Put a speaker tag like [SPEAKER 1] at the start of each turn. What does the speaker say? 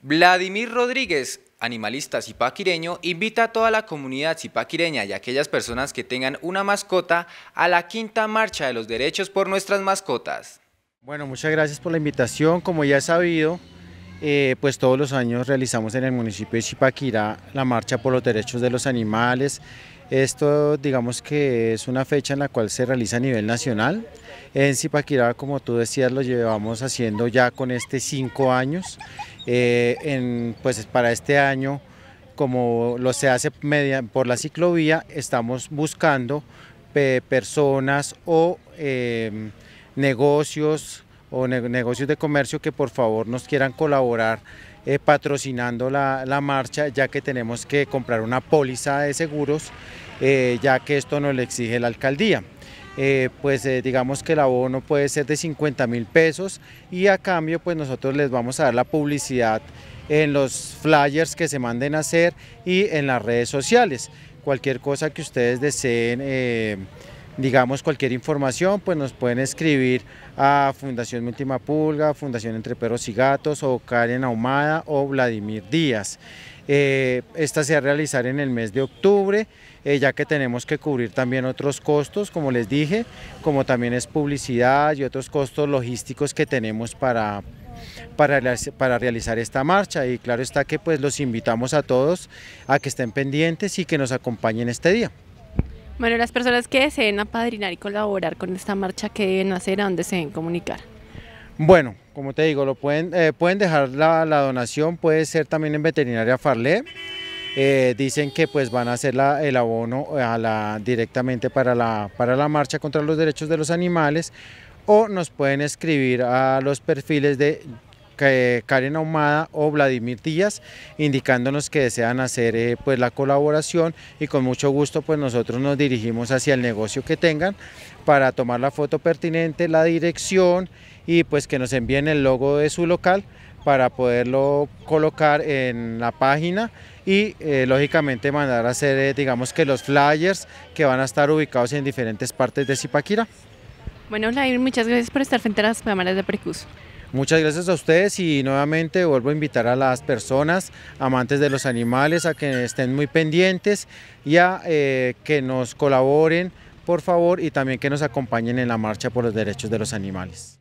[SPEAKER 1] Vladimir Rodríguez, animalista zipaquireño, invita a toda la comunidad zipaquireña y a aquellas personas que tengan una mascota a la quinta marcha de los derechos por nuestras mascotas. Bueno, muchas gracias por la invitación. Como ya he sabido, eh, pues todos los años realizamos en el municipio de Chipaquirá la marcha por los derechos de los animales esto digamos que es una fecha en la cual se realiza a nivel nacional. En Zipaquirá, como tú decías, lo llevamos haciendo ya con este cinco años. Eh, en, pues para este año, como lo se hace por la ciclovía, estamos buscando personas o em, negocios o negocios de comercio que por favor nos quieran colaborar eh, patrocinando la, marcha, ya que tenemos que comprar una póliza de seguros, eh, ya que esto nos lo exige la alcaldía. Eh, pues digamos que el abono puede ser de 50 mil pesos y a cambio pues nosotros les vamos a dar la publicidad en los flyers que se manden a hacer y en las redes sociales. Cualquier cosa que ustedes deseen digamos, cualquier información, pues nos pueden escribir a Fundación Última Pulga, Fundación Entre Perros y Gatos, o Karen Ahumada o Vladimir Díaz. Eh, esta se va a realizar en el mes de octubre, eh, ya que tenemos que cubrir también otros costos, como les dije, como también es publicidad y otros costos logísticos que tenemos para, para, para, realizar esta marcha y claro está que pues los invitamos a todos a que estén pendientes y que nos acompañen este día.
[SPEAKER 2] Bueno, las personas que deseen apadrinar y colaborar con esta marcha, ¿qué deben hacer? ¿A dónde se deben comunicar?
[SPEAKER 1] Bueno, como te digo, lo pueden, eh, pueden dejar la, donación, puede ser también en Veterinaria Farle, eh, dicen que pues van a hacer el abono directamente para la, para la marcha contra los derechos de los animales o nos pueden escribir a los perfiles de Karen Ahumada o Vladimir Díaz, indicándonos que desean hacer eh, pues la colaboración y con mucho gusto pues nosotros nos dirigimos hacia el negocio que tengan para tomar la foto pertinente, la dirección y pues que nos envíen el logo de su local para poderlo colocar en la página y eh, lógicamente mandar a hacer eh, digamos que los flyers que van a estar ubicados en diferentes partes de Zipaquira.
[SPEAKER 2] Bueno, Vladimir, muchas gracias por estar frente a las cámaras de Pericus.
[SPEAKER 1] Muchas gracias a ustedes y nuevamente vuelvo a invitar a las personas amantes de los animales a que estén muy pendientes y a eh, que nos colaboren por favor y también que nos acompañen en la marcha por los derechos de los animales.